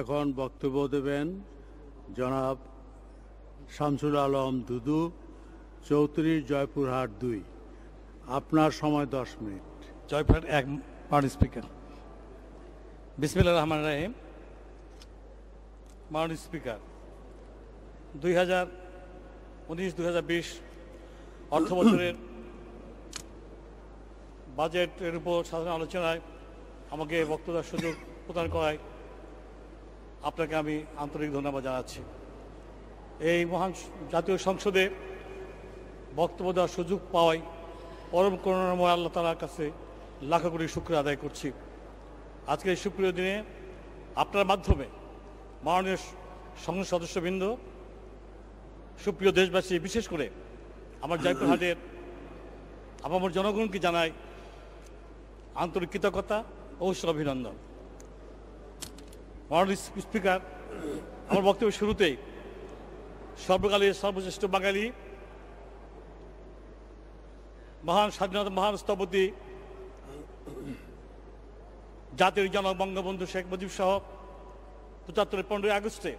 এখন বক্তব্য দেবেন জনাব শামসুল আলম দুদু চৌত্রিশ জয়পুরহাট দুই আপনার সময় দশ মিনিট জয়পুরহাট এক মাননীয় স্পিকার বিসমিল্লা রহমান রাহিম মাননীয় স্পিকার দুই হাজার উনিশ দুই হাজার বিশ অর্থ বছরের বাজেটের উপর সাধারণ আলোচনায় আমাকে বক্তব্য সুযোগ প্রদান করায় আপনাকে আমি আন্তরিক ধন্যবাদ জানাচ্ছি এই মহান জাতীয় সংসদে বক্তব্য দেওয়ার সুযোগ পাওয়ায় পরম করুণাময় আল্লাহ তালার কাছে লাখো কোটি শুক্র আদায় করছি আজকের এই সুপ্রিয় দিনে আপনার মাধ্যমে মাননীয় সংসদ সদস্যবৃন্দ সুপ্রিয় দেশবাসী বিশেষ করে আমার জয়পুরহাটের আমার জনগণকে জানায় আন্তরিক কৃতজ্ঞতা অবশ্যই অভিনন্দন মাননীয় স্পিকার আমার বক্তব্য শুরুতেই সর্বকালের সর্বশ্রেষ্ঠ বাঙালি মহান স্বাধীনতা মহান স্থপতি জাতির জনক বঙ্গবন্ধু শেখ মুজিব সহ পঁচাত্তরের পনেরোই আগস্টে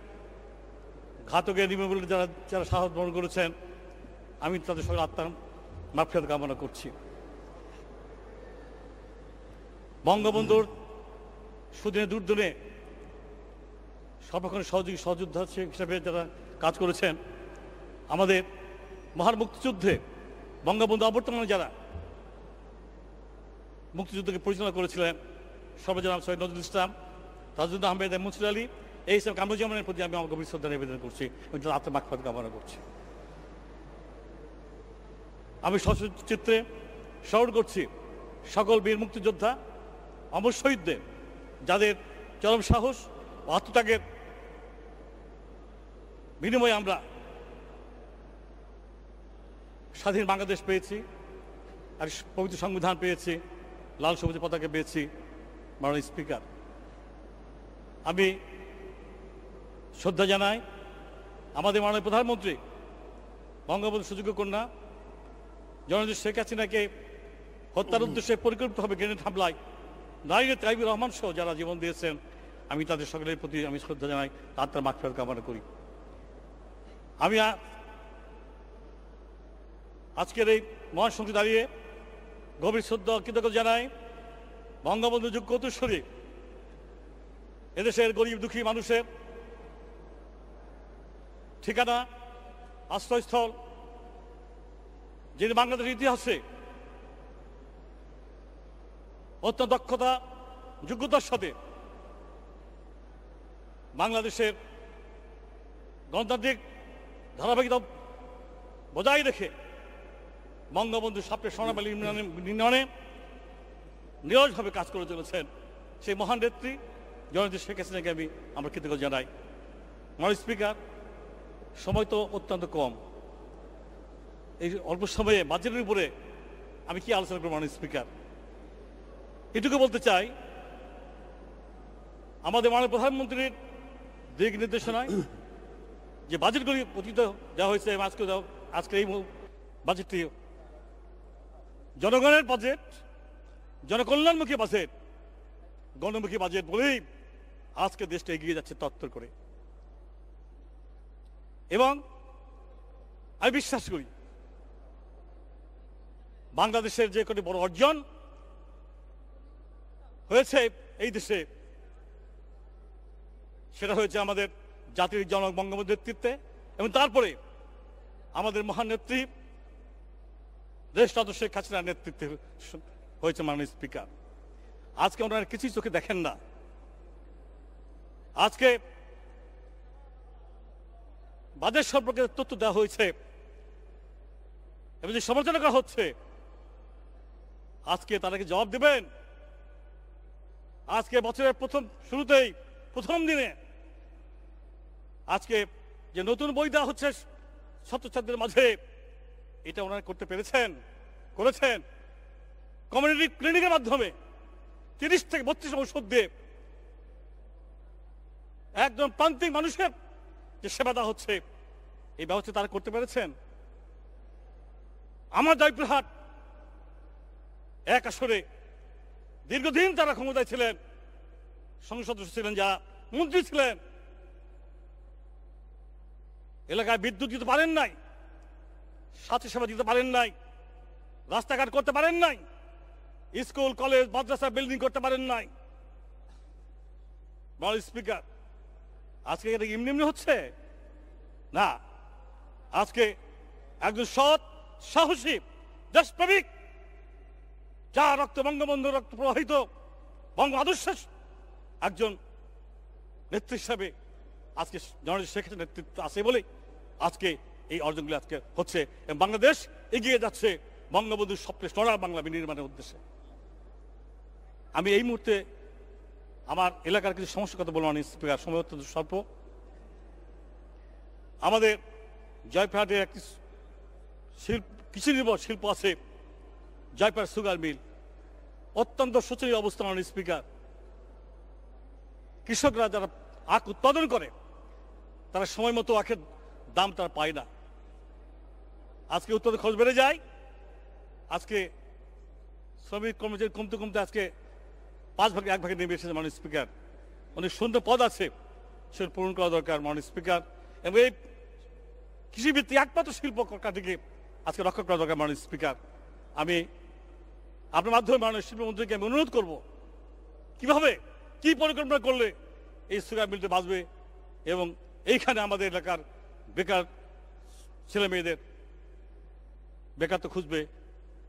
ঘাতকের নিমবলে যারা যারা সাহস বরণ করেছেন আমি তাদের সঙ্গে আত্মার মাফিয়াত কামনা করছি বঙ্গবন্ধুর সুদিনে দুর্দিনে সর্বক্ষণ সহযোগী সহযোদ্ধা হিসাবে যারা কাজ করেছেন আমাদের মহান মুক্তিযুদ্ধে বঙ্গবন্ধু অবর্তমানে যারা মুক্তিযুদ্ধকে পরিচালনা করেছিলেন সর্বজনাম সৈয়দ নজরুল ইসলাম তাজুদ্দিন আহমেদ মুসির আলী এই হিসাবে কামরুজ্জামানের প্রতি আমি আমার গভীর শ্রদ্ধা নিবেদন করছি এবং আত্মমাক্ষাত কামনা করছি আমি সচিত্রে স্মরণ করছি সকল বীর মুক্তিযোদ্ধা অমর শহীদদের যাদের চরম সাহস আত্মত্যাগের বিনিময়ে আমরা স্বাধীন বাংলাদেশ পেয়েছি আর পবিত্র সংবিধান পেয়েছি লাল সবুজ পতাকা পেয়েছি মাননীয় স্পিকার আমি শ্রদ্ধা জানাই আমাদের মাননীয় প্রধানমন্ত্রী বঙ্গবন্ধু সুযোগ্য কন্যা জননেত্রী শেখ হাসিনাকে হত্যার উদ্দেশ্যে পরিকল্পিতভাবে গ্রেনেড হামলায় নারীরা তাইবুর রহমান সহ যারা জীবন দিয়েছেন আমি তাদের সকলের প্রতি আমি শ্রদ্ধা জানাই তার মাঠ ফেরত কামনা করি আমি আজকের এই মহাসংখ্যে দাঁড়িয়ে গভীর শ্রদ্ধা কৃতজ্ঞতা জানাই বঙ্গবন্ধু যুগ কতুশ্বরী এদেশের গরিব দুঃখী মানুষের ঠিকানা আশ্রয়স্থল যিনি বাংলাদেশের ইতিহাসে অত্যন্ত দক্ষতা যোগ্যতার সাথে বাংলাদেশের গণতান্ত্রিক ধারাবাহিকতা বজায় রেখে বঙ্গবন্ধু সাপে সোনাবালী নির্মাণে নিরজভাবে কাজ করে চলেছেন সেই মহান নেত্রী জননেত্রী শেখ হাসিনাকে আমি আমরা কৃতজ্ঞ জানাই মানে স্পিকার সময় তো অত্যন্ত কম এই অল্প সময়ে বাজেটের উপরে আমি কি আলোচনা করবো মানে স্পিকার এটুকু বলতে চাই আমাদের মাননীয় প্রধানমন্ত্রীর দিক নির্দেশনায় যে বাজেটগুলি পতিত দেওয়া হয়েছে আজকে আজকের এই বাজেটটি জনগণের বাজেট জনকল্যাণমুখী বাজেট গণমুখী বাজেট বলেই আজকে দেশটা এগিয়ে যাচ্ছে তত্তর করে এবং আমি বিশ্বাস করি বাংলাদেশের যে কটি বড় অর্জন হয়েছে এই দেশে সেটা হয়েছে আমাদের জাতির জনক বঙ্গবন্ধুর নেতৃত্বে এবং তারপরে আমাদের মহান নেত্রী দেশনাথ শেখ হাসিনার নেতৃত্বে হয়েছে মাননীয় স্পিকার আজকে ওনারা কিছুই চোখে দেখেন না আজকে বাজেট সম্পর্কে তথ্য দেওয়া হয়েছে এবং যে সমালোচনা করা হচ্ছে আজকে তারা কি জবাব দেবেন আজকে বছরের প্রথম শুরুতেই প্রথম দিনে আজকে যে নতুন বই দেওয়া হচ্ছে ছাত্রছাত্রীদের মাঝে এটা ওনারা করতে পেরেছেন করেছেন কমিউনিটি ক্লিনিকের মাধ্যমে তিরিশ থেকে বত্রিশ ঔষধ দিয়ে একজন প্রান্তিক মানুষের যে সেবা দেওয়া হচ্ছে এই ব্যবস্থা তারা করতে পেরেছেন আমার জয়পুরহাট এক আসরে দীর্ঘদিন তারা ক্ষমতায় ছিলেন সংসদ ছিলেন যারা মন্ত্রী ছিলেন এলাকায় বিদ্যুৎ দিতে পারেন নাই স্বাস্থ্য সেবা দিতে পারেন নাই রাস্তাঘাট করতে পারেন নাই স্কুল কলেজ মাদ্রাসা বিল্ডিং করতে পারেন নাই বড় স্পিকার আজকে এটা এমনি এমনি হচ্ছে না আজকে একজন সৎ সাহসী দেশপ্রেমিক যা রক্ত বঙ্গবন্ধু রক্ত প্রবাহিত বঙ্গ আদর্শের একজন নেত্রী হিসাবে আজকে জনজ শেখের নেতৃত্ব আছে বলেই আজকে এই অর্জনগুলি আজকে হচ্ছে এবং বাংলাদেশ এগিয়ে যাচ্ছে বঙ্গবন্ধুর স্বপ্নে সোনার বাংলা বিনির্মাণের উদ্দেশ্যে আমি এই মুহূর্তে আমার এলাকার কিছু সমস্যার কথা বললাম স্পিকার সময় অত্যন্ত স্বল্প আমাদের জয়ফাটের একটি শিল্প কৃষি নির্ভর শিল্প আছে জয়পার সুগার মিল অত্যন্ত শোচনীয় অবস্থা মাননীয় স্পিকার কৃষকরা যারা আখ উৎপাদন করে তারা সময় মতো আখের দাম তারা পায় না আজকে উৎপাদন খরচ বেড়ে যায় আজকে শ্রমিক কর্মচারী কমতে কমতে আজকে পাঁচ ভাগে এক ভাগে নেমে এসেছে মাননীয় স্পিকার অনেক সুন্দর পদ আছে সেটা পূরণ করা দরকার মাননীয় স্পিকার এবং এই কৃষিভিত্তিক একমাত্র শিল্প কাটিকে আজকে রক্ষা করা দরকার মাননীয় স্পিকার আমি আপনার মাধ্যমে মাননীয় শিল্পমন্ত্রীকে আমি অনুরোধ করবো কিভাবে কি পরিকল্পনা করলে এই সুগার মিলটা বাঁচবে এবং এইখানে আমাদের এলাকার বেকার ছেলে মেয়েদের বেকার তো খুঁজবে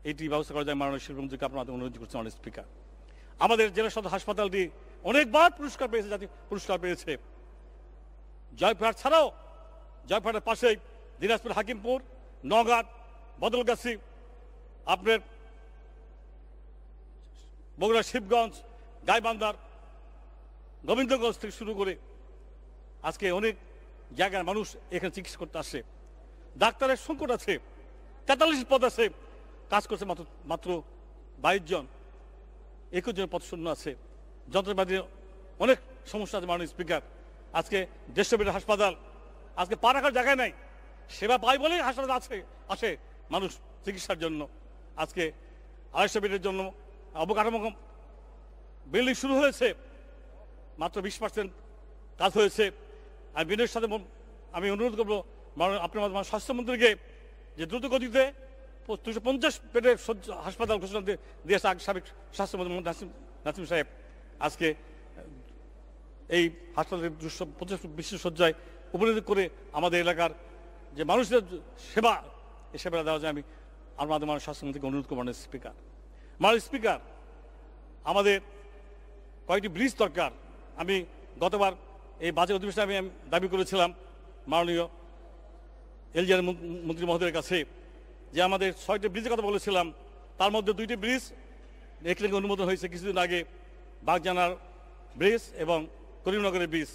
এইটি ব্যবস্থা করা যায় মাননীয় শিল্পমন্ত্রীকে আপনার মাধ্যমে অনুরোধ করছেন অনেক স্পিকার আমাদের জেলা সদর হাসপাতালটি অনেকবার পুরস্কার পেয়েছে জাতীয় পুরস্কার পেয়েছে জয়প্রাট ছাড়াও জয়প্রাটের পাশেই দিনাজপুর হাকিমপুর নগাঁত বদলগাছি আপনার বগুড়া শিবগঞ্জ গাইবান্ধার গোবিন্দগঞ্জ থেকে শুরু করে আজকে অনেক জায়গার মানুষ এখানে চিকিৎসা করতে আসে ডাক্তারের সংকট আছে তেতাল্লিশ পদ আছে কাজ করছে মাত্র মাত্র বাইশ জন একুশ জন পদ শূন্য আছে যন্ত্রপাতি অনেক সমস্যা আছে মাননীয় স্পিকার আজকে দেশব্যাপী হাসপাতাল আজকে পা রাখার জায়গায় নাই সেবা পাই বলেই হাসপাতাল আছে আসে মানুষ চিকিৎসার জন্য আজকে আড়াইশো বেডের জন্য অবকাঠামো বিল্ডিং শুরু হয়েছে মাত্র বিশ পার্সেন্ট কাজ হয়েছে আর বিনয়ের সাথে আমি অনুরোধ করবো আপনার স্বাস্থ্যমন্ত্রীকে যে দ্রুত গতিতে দুশো পঞ্চাশ বেডের হাসপাতাল ঘোষণা দিয়েছে সাবেক স্বাস্থ্যমন্ত্রী নাসিম নাসিম সাহেব আজকে এই হাসপাতালে দুশো পঞ্চাশ বিশ্ব শয্যায় উপনীত করে আমাদের এলাকার যে মানুষদের সেবা এই সেবাটা দেওয়া যায় আমি আমার মাধ্যমে স্বাস্থ্যমন্ত্রীকে অনুরোধ করবো স্পিকার মাল স্পিকার আমাদের কয়েকটি ব্রিজ দরকার আমি গতবার এই বাজেট অধিবেশনে আমি দাবি করেছিলাম মাননীয় এলজিআর মন্ত্রী মহোদয়ের কাছে যে আমাদের ছয়টি ব্রিজের কথা বলেছিলাম তার মধ্যে দুইটি ব্রিজ একলেকে অনুমোদন হয়েছে কিছুদিন আগে বাগজানার ব্রিজ এবং করিমনগরের ব্রিজ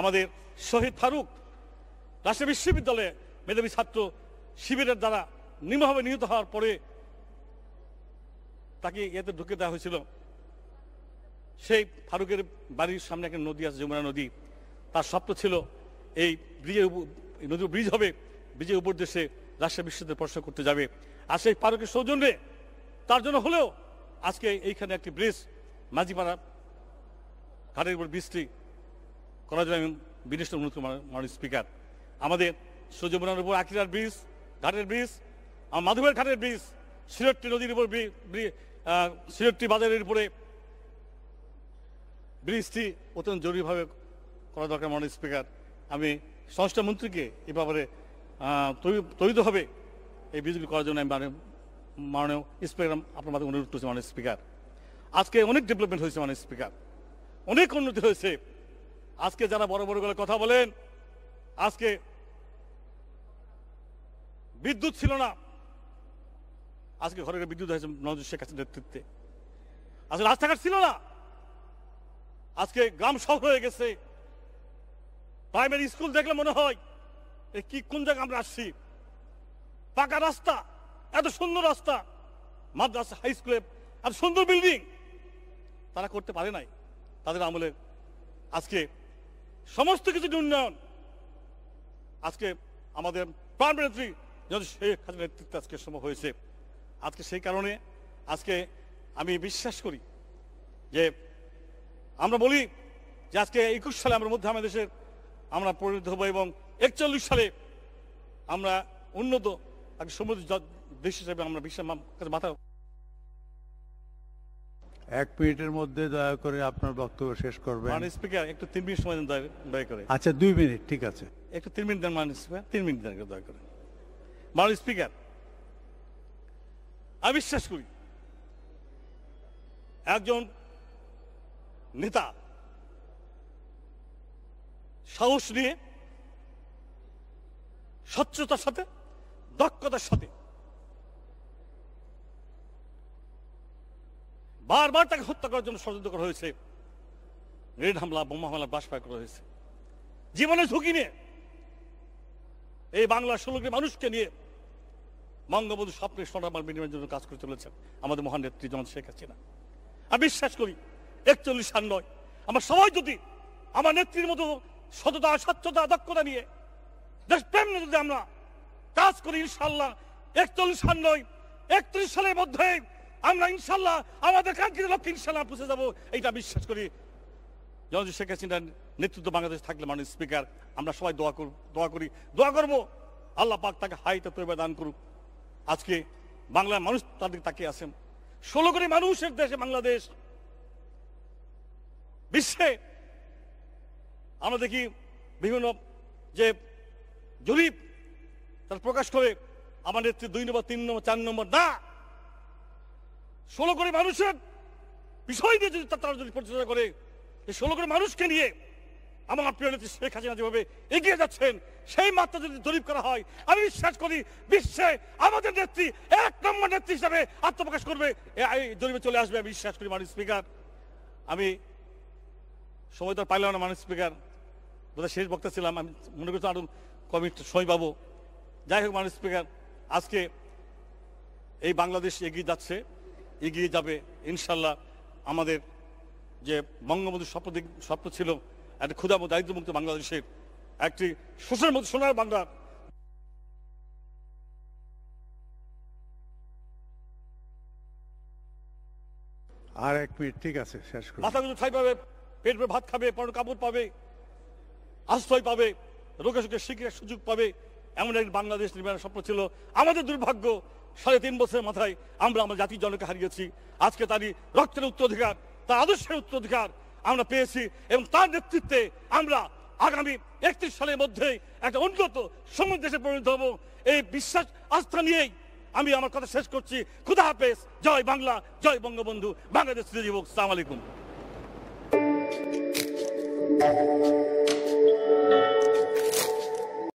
আমাদের শহীদ ফারুক রাষ্ট্রীয় বিশ্ববিদ্যালয়ে মেধাবী ছাত্র শিবিরের দ্বারা নিম্নভাবে নিহত হওয়ার পরে তাকে এতে ঢুকে দেওয়া হয়েছিল সেই ফারুকের বাড়ির সামনে একটা নদী আছে যমুনা নদী তার স্বপ্ন ছিল এই ব্রিজের নদীর ব্রিজ হবে ব্রিজের উপর দেশে রাশিয়া বিশ্ববিদ্যালয়ে পড়াশোনা করতে যাবে আর সেই ফারুকের সৌজন্যে তার জন্য হলেও আজকে এইখানে একটি ব্রিজ মাঝিপাড়া ঘাটের উপর ব্রিজটি করা যাবে আমি বিনিষ্ট অনুরোধ মাননীয় স্পিকার আমাদের সৌজমুনার উপর আকিরার ব্রিজ ঘাটের ব্রিজ আমার মাধবের ঘাটের ব্রিজ সিলেটটি নদীর উপর সিলেটটি বাজারের উপরে ব্রিজটি অত্যন্ত জরুরিভাবে করা দরকার মাননীয় স্পিকার আমি সংস্থা মন্ত্রীকে এ ব্যাপারে তৈরি হবে এই ব্রিজগুলি করার জন্য আমি মাননীয় স্পিকার আপনার মাধ্যমে অনুরোধ করছি মাননীয় স্পিকার আজকে অনেক ডেভেলপমেন্ট হয়েছে মাননীয় স্পিকার অনেক উন্নতি হয়েছে আজকে যারা বড় বড় করে কথা বলেন আজকে বিদ্যুৎ ছিল না আজকে ঘরে ঘরে বিদ্যুৎ হয়েছে নজর শেখ হাসিনার নেতৃত্বে আজকে রাস্তাঘাট ছিল না আজকে গ্রাম সব হয়ে গেছে প্রাইমারি স্কুল দেখলে মনে হয় কি কোন জায়গায় আমরা আসছি পাকা রাস্তা এত সুন্দর রাস্তা মাদ্রাসা হাই স্কুলে এত সুন্দর বিল্ডিং তারা করতে পারে নাই তাদের আমলে আজকে সমস্ত কিছু উন্নয়ন আজকে আমাদের প্রাইমারি শেখ হাসিনার নেতৃত্বে আজকে সম্ভব হয়েছে আজকে সেই কারণে আজকে আমি বিশ্বাস করি যে আমরা বলি যে আজকে একুশ সালে আমরা মধ্যে আমাদের দেশের আমরা পরিণত হব এবং একচল্লিশ সালে আমরা উন্নত সমুদ্র দেশ হিসেবে আমরা বিশ্বের কাছে মাথা এক মিনিটের মধ্যে দয়া করে আপনার বক্তব্য শেষ করবে মানে স্পিকার একটু তিন মিনিট সময় দেন দয়া করে আচ্ছা দুই মিনিট ঠিক আছে একটু তিন মিনিট দেন মানে স্পিকার তিন মিনিট দেন দয়া করে মানে স্পিকার আমি বিশ্বাস করি একজন নেতা সাহস নিয়ে স্বচ্ছতার সাথে দক্ষতার সাথে বারবার তাকে হত্যা করার জন্য ষড়যন্ত্র করা হয়েছে রেড হামলা বোমা হামলা বাস করা হয়েছে জীবনে ঝুঁকি নিয়ে এই বাংলার ষোলো মানুষকে নিয়ে বঙ্গবন্ধু স্বপ্নের সোনামার বিনিময়ের জন্য কাজ করে চলেছেন আমাদের মহান নেত্রী জন শেখ হাসিনা আমি বিশ্বাস করি একচল্লিশ সাল নয় আমার সবাই যদি আমার নেত্রীর মতো সততা স্বচ্ছতা দক্ষতা নিয়ে দেশপ্রেম যদি আমরা কাজ করি ইনশাল্লাহ একচল্লিশ সাল নয় একত্রিশ সালের মধ্যে আমরা ইনশাল্লাহ আমাদের কাঙ্ক্ষিত লক্ষ্য ইনশাল্লাহ পৌঁছে যাবো এইটা বিশ্বাস করি জনজি শেখ হাসিনার নেতৃত্ব বাংলাদেশ থাকলে মাননীয় স্পিকার আমরা সবাই দোয়া করব দোয়া করি দোয়া করবো আল্লাহ পাক তাকে হাইতে তৈরি দান করুক আজকে বাংলার মানুষ তাদের তাকে আছেন ষোলো কোটি মানুষের দেশে বাংলাদেশ বিশ্বে আমরা দেখি বিভিন্ন যে জরিপ তার প্রকাশ করে আমার নেত্রী দুই নম্বর তিন নম্বর চার নম্বর না ষোলো কোটি মানুষের বিষয় নিয়ে যদি তারা যদি পরিচর্যা করে ষোলো কোটি মানুষকে নিয়ে আমার প্রিয় শেখ হাসিনা যেভাবে এগিয়ে যাচ্ছেন সেই মাত্রা যদি জরিপ করা হয় আমি বিশ্বাস করি বিশ্বে আমাদের নেত্রী এক নম্বর নেত্রী হিসাবে আত্মপ্রকাশ করবে এই জরিপে চলে আসবে আমি বিশ্বাস করি মানুষ স্পিকার আমি সময় তো পাইলাম না মানুষ স্পিকার বোধহয় শেষ বক্তা ছিলাম আমি মনে করছি আরো কমিটি সময় পাবো যাই হোক মানুষ স্পিকার আজকে এই বাংলাদেশ এগিয়ে যাচ্ছে এগিয়ে যাবে ইনশাল্লাহ আমাদের যে বঙ্গবন্ধুর স্বপ্ন স্বপ্ন ছিল একটা ক্ষুদাম দারিদ্রমুক্ত বাংলাদেশের একটি শোষণের মতো সোনার বাংলা আর এক মিনিট ঠিক আছে শেষ করুন মাথা গুঁজো ঠাই পাবে পেট ভরে ভাত খাবে পর কাপড় পাবে আশ্রয় পাবে রোগে সুখে শিখে সুযোগ পাবে এমন এক বাংলাদেশ নির্মাণের স্বপ্ন ছিল আমাদের দুর্ভাগ্য সাড়ে তিন বছরের মাথায় আমরা আমরা জাতির জনকে হারিয়েছি আজকে তারই রক্তের উত্তরাধিকার তার আদর্শের উত্তরাধিকার আমরা পেয়েছি এবং তার নেতৃত্বে আমরা আগামী একত্রিশ সালের মধ্যেই একটা উন্নত সময় দেশে পরিণত হব এই বিশ্বাস আস্থা নিয়েই আমি আমার কথা শেষ করছি খুদা হাফেজ জয় বাংলা জয় বঙ্গবন্ধু বাংলাদেশ যুবক সালাম আলাইকুম